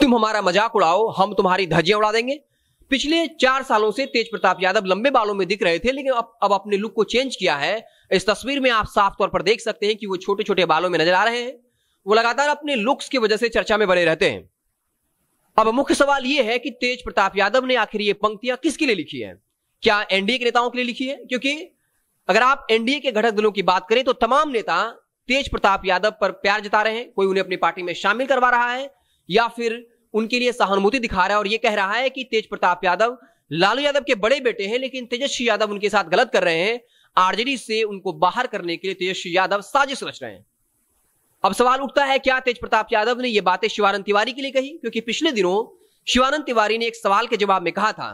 तुम हमारा मजाक उड़ाओ हम तुम्हारी धज्जियां उड़ा देंगे पिछले चार सालों से तेज प्रताप यादव लंबे बालों में दिख रहे थे लेकिन अब अब अपने लुक को चेंज किया है इस तस्वीर में आप साफ तौर पर देख सकते हैं कि वो छोटे छोटे बालों में नजर आ रहे हैं वो लगातार अपने लुक्स की वजह से चर्चा में बने रहते हैं अब मुख्य सवाल यह है कि तेज प्रताप यादव ने आखिर ये पंक्तियां किसके लिए लिखी है क्या एनडीए के नेताओं के लिए लिखी है क्योंकि अगर आप एनडीए के घटक दलों की बात करें तो तमाम नेता तेज प्रताप यादव पर प्यार जता रहे हैं कोई उन्हें अपनी पार्टी में शामिल करवा रहा है या फिर उनके लिए सहानुभूति दिखा रहा है और ये कह रहा है कि तेज प्रताप यादव लालू यादव के बड़े बेटे हैं लेकिन तेजस्वी यादव उनके साथ गलत कर रहे हैं आरजेडी से उनको बाहर करने के लिए तेजस्वी यादव साजिश रच रहे हैं अब सवाल उठता है क्या तेज प्रताप यादव ने यह बातें शिवानंद तिवारी के लिए कही क्योंकि पिछले दिनों शिवानंद तिवारी ने एक सवाल के जवाब में कहा था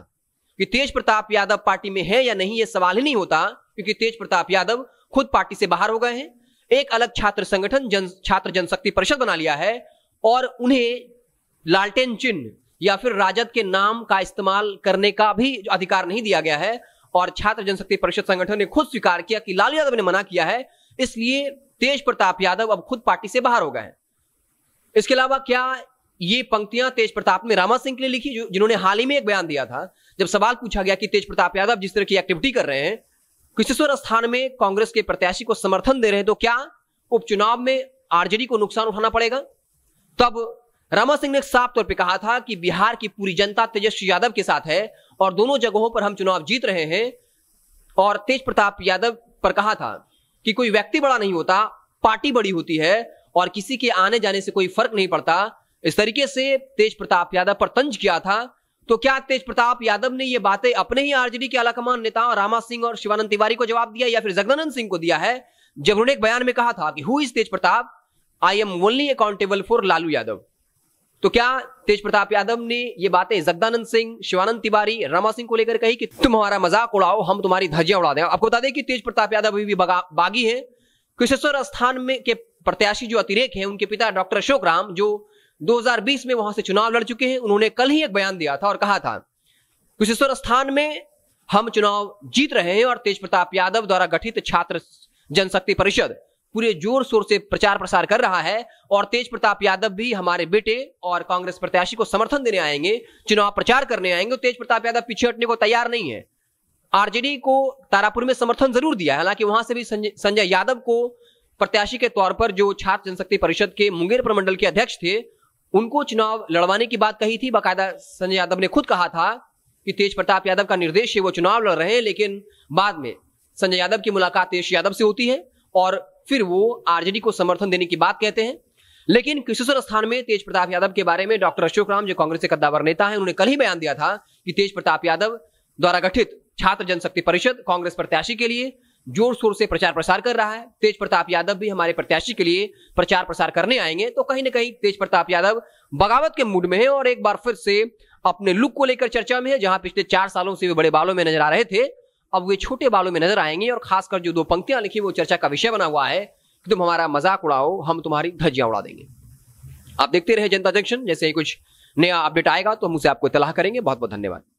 कि तेज प्रताप यादव पार्टी में है या नहीं ये सवाल ही नहीं होता क्योंकि तेज प्रताप यादव खुद पार्टी से बाहर हो गए हैं एक अलग छात्र संगठन जन छात्र जनशक्ति परिषद बना लिया है और उन्हें लालटेन चिन्ह या फिर राजद के नाम का इस्तेमाल करने का भी अधिकार नहीं दिया गया है और छात्र जनशक्ति परिषद संगठन ने खुद स्वीकार किया कि लालू यादव ने मना किया है इसलिए तेज प्रताप यादव अब खुद पार्टी से बाहर हो गए इसके अलावा क्या ये पंक्तियां तेज प्रताप ने रामा सिंह के लिए लिखी जिन्होंने हाल ही में एक बयान दिया था जब सवाल पूछा गया कि तेज प्रताप यादव जिस तरह की एक्टिविटी कर रहे हैं किशोर स्थान में कांग्रेस के प्रत्याशी को समर्थन दे रहे हैं तो क्या उपचुनाव में आरजेडी को नुकसान उठाना पड़ेगा तब रमा सिंह ने साफ तौर पर कहा था कि बिहार की पूरी जनता तेजस्वी यादव के साथ है और दोनों जगहों पर हम चुनाव जीत रहे हैं और तेज प्रताप यादव पर कहा था कि कोई व्यक्ति बड़ा नहीं होता पार्टी बड़ी होती है और किसी के आने जाने से कोई फर्क नहीं पड़ता इस तरीके से तेज प्रताप यादव पर तंज किया था तो क्या तेज प्रताप यादव ने ये बातें अपने ही आरजेडी के आलाकमान नेताओं रामा सिंह और शिवानंद तिवारी को जवाब दिया या फिर जगदानंद सिंह को दिया है जब उन्होंने एक बयान में कहा था कि who is Tej Pratap I am only accountable for Lalu Yadav तो क्या तेज प्रताप यादव ने ये बातें जगदानंद सिंह शिवानंद तिवारी रमा सिंह को लेकर कही कि तुम हमारा मजाक उड़ाओ हम तुम्हारी धज्जियां उड़ा दें आपको बता दें कि तेज प्रताप यादव अभी भी बागी हैं कुशेश्वर स्थान में के प्रत्याशी जो अतिरेक हैं उनके पिता डॉक्टर अशोक राम जो 2020 में वहां से चुनाव लड़ चुके हैं उन्होंने कल ही एक बयान दिया था और कहा था कुशेश्वर स्थान में हम चुनाव जीत रहे हैं और तेज प्रताप यादव द्वारा गठित छात्र जनशक्ति परिषद पूरे जोर शोर से प्रचार प्रसार कर रहा है और तेज प्रताप यादव भी हमारे बेटे और कांग्रेस प्रत्याशी को समर्थन देने आएंगे चुनाव प्रचार करने आएंगे तेज प्रताप यादव पीछे हटने को तैयार नहीं है आरजेडी को तारापुर में समर्थन जरूर दिया है हालांकि वहां से भी संजय यादव को प्रत्याशी के तौर पर जो छात्र जनशक्ति परिषद के मुंगेर प्रमंडल के अध्यक्ष थे उनको चुनाव लड़वाने की बात कही थी बाकायदा संजय यादव ने खुद कहा था कि तेज प्रताप यादव का निर्देश है वो चुनाव लड़ रहे हैं लेकिन बाद में संजय यादव की मुलाकात तेज यादव से होती है और फिर वो आरजेडी को समर्थन देने की बात कहते हैं लेकिन किशोर स्थान में तेज प्रताप यादव के बारे में डॉक्टर अशोक राम जो कांग्रेस के कद्दावर नेता है उन्होंने कल ही बयान दिया था कि तेज प्रताप यादव द्वारा गठित छात्र जनशक्ति परिषद कांग्रेस प्रत्याशी के लिए जोर शोर से प्रचार प्रसार कर रहा है तेज प्रताप यादव भी हमारे प्रत्याशी के लिए प्रचार प्रसार करने आएंगे तो कहीं ना कहीं तेज प्रताप यादव बगावत के मूड में है और एक बार फिर से अपने लुक को लेकर चर्चा में है जहां पिछले चार सालों से वे बड़े बालों में नजर आ रहे थे अब वे छोटे बालों में नजर आएंगे और खासकर जो दो पंक्तियां लिखी वो चर्चा का विषय बना हुआ है कि तुम हमारा मजाक उड़ाओ हम तुम्हारी धज्जियां उड़ा देंगे आप देखते रहे जनता जंक्शन जैसे ही कुछ नया अपडेट आएगा तो हम उसे आपको इतलाह करेंगे बहुत बहुत धन्यवाद